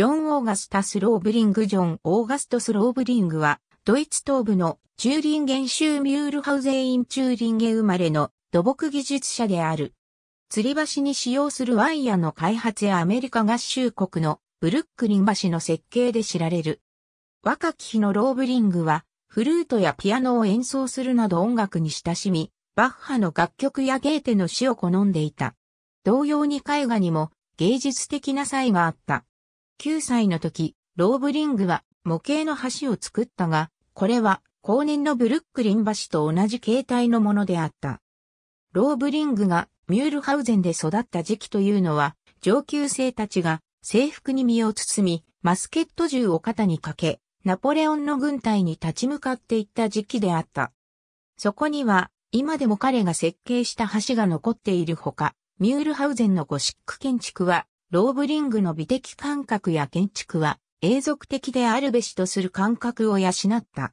ジョン・オーガスタス・ローブリングジョン・オーガストス・ローブリングは、ドイツ東部のチューリンゲン州ミュールハウゼイン・チューリンゲ生まれの土木技術者である。吊り橋に使用するワイヤの開発やアメリカ合衆国のブルックリン橋の設計で知られる。若き日のローブリングは、フルートやピアノを演奏するなど音楽に親しみ、バッハの楽曲やゲーテの詩を好んでいた。同様に絵画にも芸術的な才があった。9歳の時、ローブリングは模型の橋を作ったが、これは後年のブルックリン橋と同じ形態のものであった。ローブリングがミュールハウゼンで育った時期というのは、上級生たちが制服に身を包み、マスケット銃を肩にかけ、ナポレオンの軍隊に立ち向かっていった時期であった。そこには、今でも彼が設計した橋が残っているほか、ミュールハウゼンのゴシック建築は、ローブリングの美的感覚や建築は永続的であるべしとする感覚を養った。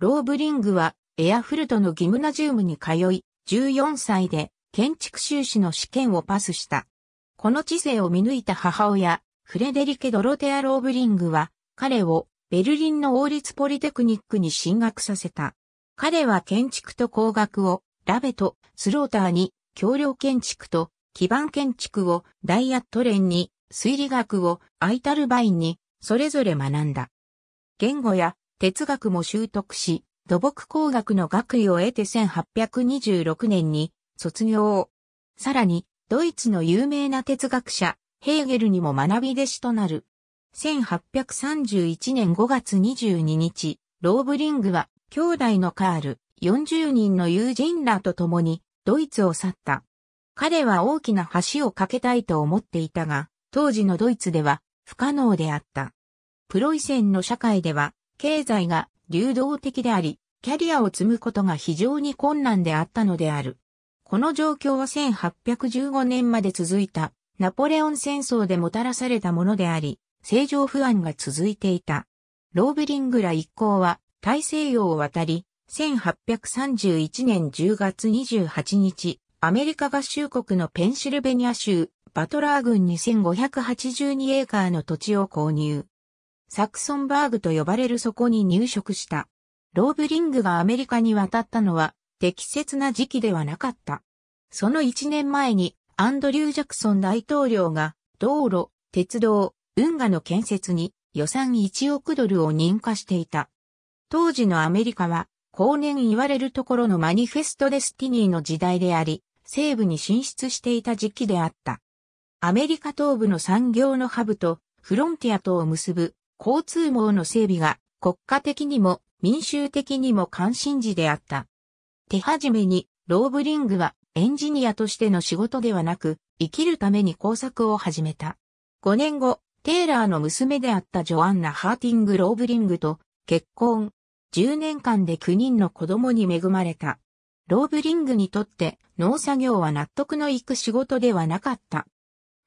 ローブリングはエアフルトのギムナジウムに通い、14歳で建築修士の試験をパスした。この知性を見抜いた母親、フレデリケ・ドロテア・ローブリングは、彼をベルリンの王立ポリテクニックに進学させた。彼は建築と工学をラベとスローターに橋梁建築と基盤建築をダイアットレンに、推理学をアイタルバインに、それぞれ学んだ。言語や哲学も習得し、土木工学の学位を得て1826年に卒業を。さらに、ドイツの有名な哲学者、ヘーゲルにも学び弟子となる。1831年5月22日、ローブリングは兄弟のカール40人の友人らと共にドイツを去った。彼は大きな橋を架けたいと思っていたが、当時のドイツでは不可能であった。プロイセンの社会では、経済が流動的であり、キャリアを積むことが非常に困難であったのである。この状況は1815年まで続いたナポレオン戦争でもたらされたものであり、正常不安が続いていた。ローベリングラ一行は大西洋を渡り、1831年10月28日、アメリカ合衆国のペンシルベニア州、バトラー郡2 5 8 2エーカーの土地を購入。サクソンバーグと呼ばれるそこに入植した。ローブリングがアメリカに渡ったのは適切な時期ではなかった。その1年前にアンドリュー・ジャクソン大統領が道路、鉄道、運河の建設に予算1億ドルを認可していた。当時のアメリカは後年言われるところのマニフェスト・デスティニーの時代であり、西部に進出していた時期であった。アメリカ東部の産業のハブとフロンティアとを結ぶ交通網の整備が国家的にも民衆的にも関心事であった。手始めにローブリングはエンジニアとしての仕事ではなく生きるために工作を始めた。5年後、テイラーの娘であったジョアンナ・ハーティング・ローブリングと結婚。10年間で9人の子供に恵まれた。ローブリングにとって農作業は納得のいく仕事ではなかった。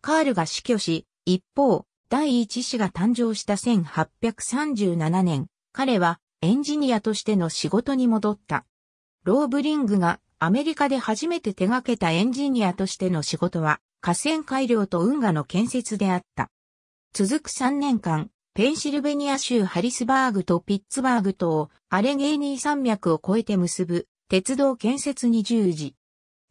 カールが死去し、一方、第一子が誕生した1837年、彼はエンジニアとしての仕事に戻った。ローブリングがアメリカで初めて手掛けたエンジニアとしての仕事は河川改良と運河の建設であった。続く3年間、ペンシルベニア州ハリスバーグとピッツバーグとアレゲーニー山脈を越えて結ぶ鉄道建設に従事。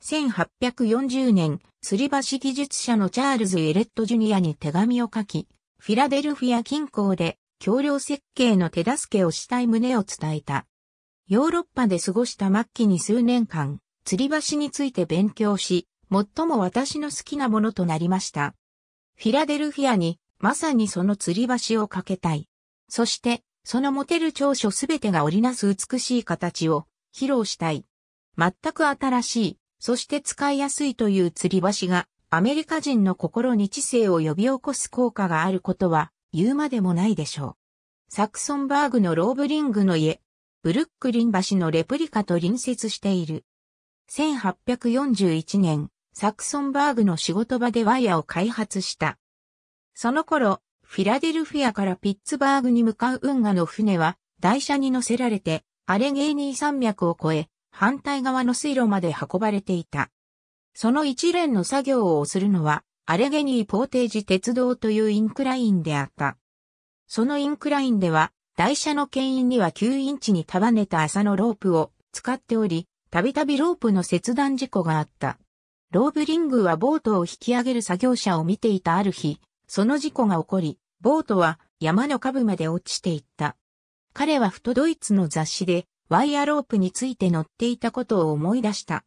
1840年、釣り橋技術者のチャールズ・エレット・ジュニアに手紙を書き、フィラデルフィア近郊で橋梁設計の手助けをしたい旨を伝えた。ヨーロッパで過ごした末期に数年間、吊り橋について勉強し、最も私の好きなものとなりました。フィラデルフィアに、まさにその吊り橋を架けたい。そして、その持てる長所すべてが織りなす美しい形を披露したい。全く新しいそして使いやすいという吊り橋が、アメリカ人の心に知性を呼び起こす効果があることは、言うまでもないでしょう。サクソンバーグのローブリングの家、ブルックリン橋のレプリカと隣接している。1841年、サクソンバーグの仕事場でワイヤを開発した。その頃、フィラデルフィアからピッツバーグに向かう運河の船は、台車に乗せられて、アレゲーニー山脈を越え、反対側の水路まで運ばれていた。その一連の作業をするのは、アレゲニーポーテージ鉄道というインクラインであった。そのインクラインでは、台車の牽引には9インチに束ねた麻のロープを使っており、たびたびロープの切断事故があった。ローブリングはボートを引き上げる作業者を見ていたある日、その事故が起こり、ボートは山の下部まで落ちていった。彼はふとドイツの雑誌でワイヤロープについて乗っていたことを思い出した。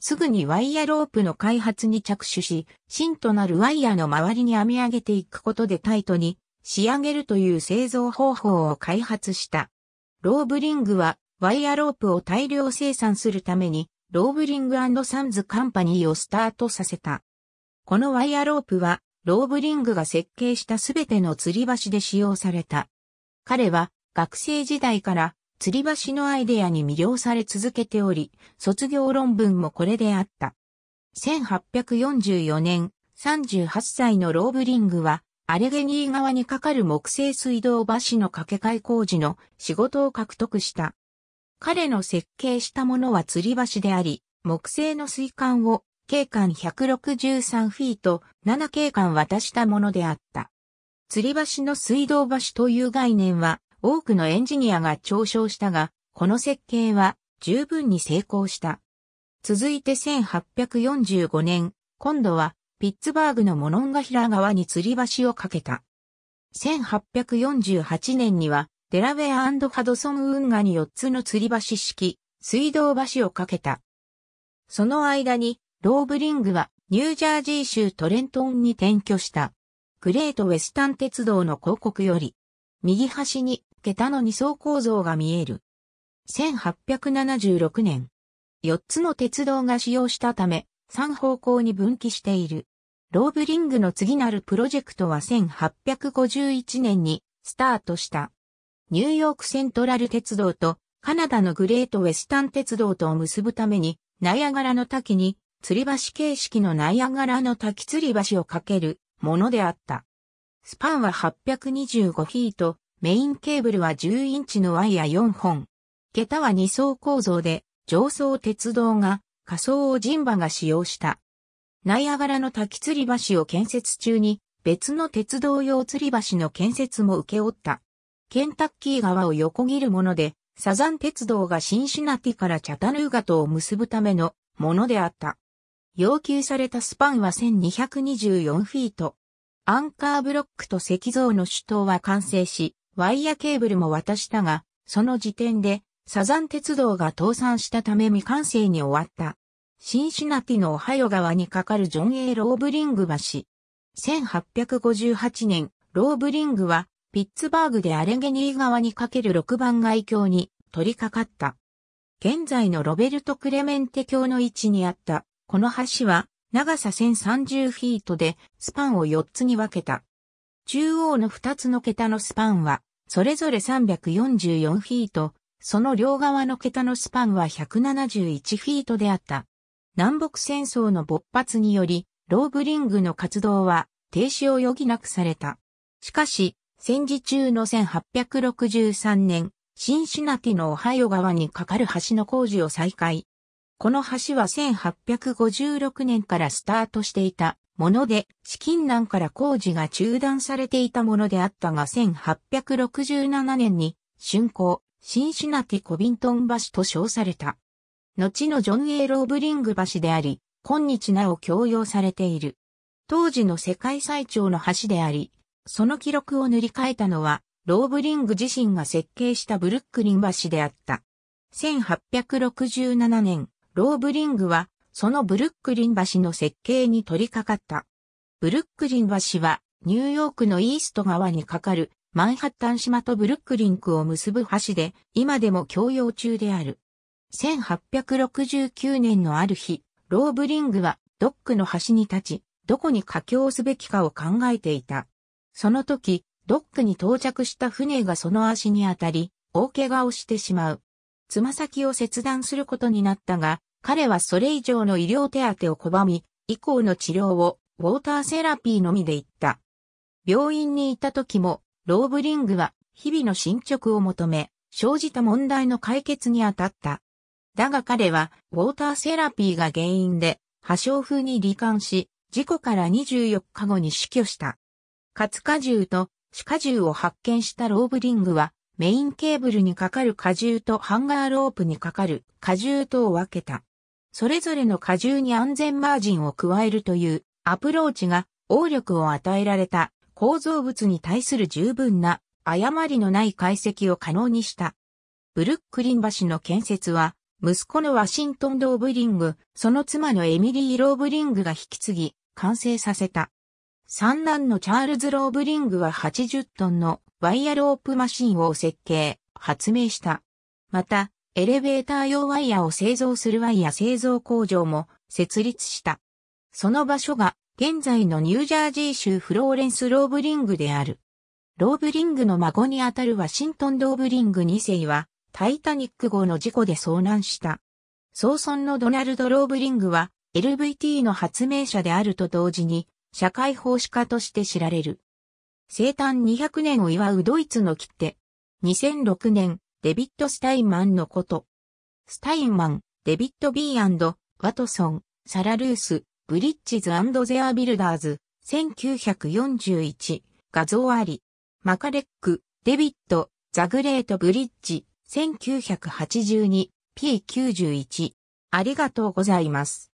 すぐにワイヤロープの開発に着手し、芯となるワイヤの周りに編み上げていくことでタイトに仕上げるという製造方法を開発した。ローブリングはワイヤロープを大量生産するためにローブリングサンズカンパニーをスタートさせた。このワイヤロープはローブリングが設計したすべての吊り橋で使用された。彼は学生時代から吊り橋のアイデアに魅了され続けており、卒業論文もこれであった。1844年、38歳のローブリングは、アレゲニー側に架かる木製水道橋の架け替え工事の仕事を獲得した。彼の設計したものは吊り橋であり、木製の水管を、景観163フィート、7景観渡したものであった。吊り橋の水道橋という概念は、多くのエンジニアが嘲笑したが、この設計は十分に成功した。続いて1845年、今度はピッツバーグのモノンガヒラ川に吊り橋を架けた。1848年にはデラウェアハドソン運河に4つの吊り橋式、水道橋を架けた。その間にローブリングはニュージャージー州トレントンに転居した。グレートウェスタン鉄道の広告より、右端に桁の二層構造が見える。1876年、4つの鉄道が使用したため、3方向に分岐している。ローブリングの次なるプロジェクトは1851年にスタートした。ニューヨークセントラル鉄道とカナダのグレートウェスタン鉄道とを結ぶために、ナイアガラの滝に、吊り橋形式のナイアガラの滝吊り橋をかけるものであった。スパンは825フィート、メインケーブルは10インチのワイヤ4本。桁は2層構造で、上層鉄道が、仮想をジンバが使用した。ナイアガラの滝吊り橋を建設中に、別の鉄道用吊り橋の建設も受け負った。ケンタッキー川を横切るもので、サザン鉄道がシンシナティからチャタヌーガとを結ぶためのものであった。要求されたスパンは1224フィート。アンカーブロックと石像の首頭は完成し、ワイヤケーブルも渡したが、その時点でサザン鉄道が倒産したため未完成に終わった。シンシナティのオハヨ川に架かるジョン・エ A・ ローブリング橋。1858年、ローブリングは、ピッツバーグでアレゲニー川に架ける6番街橋に取り掛かった。現在のロベルト・クレメンテ橋の位置にあった、この橋は、長さ1030フィートで、スパンを4つに分けた。中央の2つの桁のスパンは、それぞれ344フィート、その両側の桁のスパンは171フィートであった。南北戦争の勃発により、ローブリングの活動は停止を余儀なくされた。しかし、戦時中の1863年、シンシナティのオハイオ川に架かる橋の工事を再開、この橋は1856年からスタートしていたもので、資金難から工事が中断されていたものであったが1867年に竣工、シンシナティ・コビントン橋と称された。後のジョン・エー・ローブリング橋であり、今日なお供用されている。当時の世界最長の橋であり、その記録を塗り替えたのは、ローブリング自身が設計したブルックリン橋であった。1867年、ローブリングは、そのブルックリン橋の設計に取り掛かった。ブルックリン橋は、ニューヨークのイースト側に架かる、マンハッタン島とブルックリン区を結ぶ橋で、今でも供用中である。1869年のある日、ローブリングは、ドックの橋に立ち、どこに架橋すべきかを考えていた。その時、ドックに到着した船がその足に当たり、大怪我をしてしまう。つま先を切断することになったが、彼はそれ以上の医療手当を拒み、以降の治療をウォーターセラピーのみで行った。病院にいた時も、ローブリングは日々の進捗を求め、生じた問題の解決に当たった。だが彼は、ウォーターセラピーが原因で、破傷風に罹患し、事故から24日後に死去した。活火銃と死火銃を発見したローブリングは、メインケーブルにかかる荷重とハンガーロープにかかる荷重とを分けた。それぞれの荷重に安全マージンを加えるというアプローチが応力を与えられた構造物に対する十分な誤りのない解析を可能にした。ブルックリン橋の建設は息子のワシントン・ローブリング、その妻のエミリー・ローブリングが引き継ぎ完成させた。三男のチャールズ・ローブリングは80トンのワイヤロープマシンを設計、発明した。また、エレベーター用ワイヤを製造するワイヤ製造工場も設立した。その場所が現在のニュージャージー州フローレンス・ローブリングである。ローブリングの孫にあたるワシントン・ローブリング2世はタイタニック号の事故で遭難した。総村のドナルド・ローブリングは LVT の発明者であると同時に社会奉仕家として知られる。生誕200年を祝うドイツの切手。2006年、デビット・スタインマンのこと。スタインマン、デビット・ B& ワトソン、サラルース、ブリッジズゼア・ビルダーズ、1941、画像あり。マカレック、デビット、ザグレート・ブリッジ、1982、P91。ありがとうございます。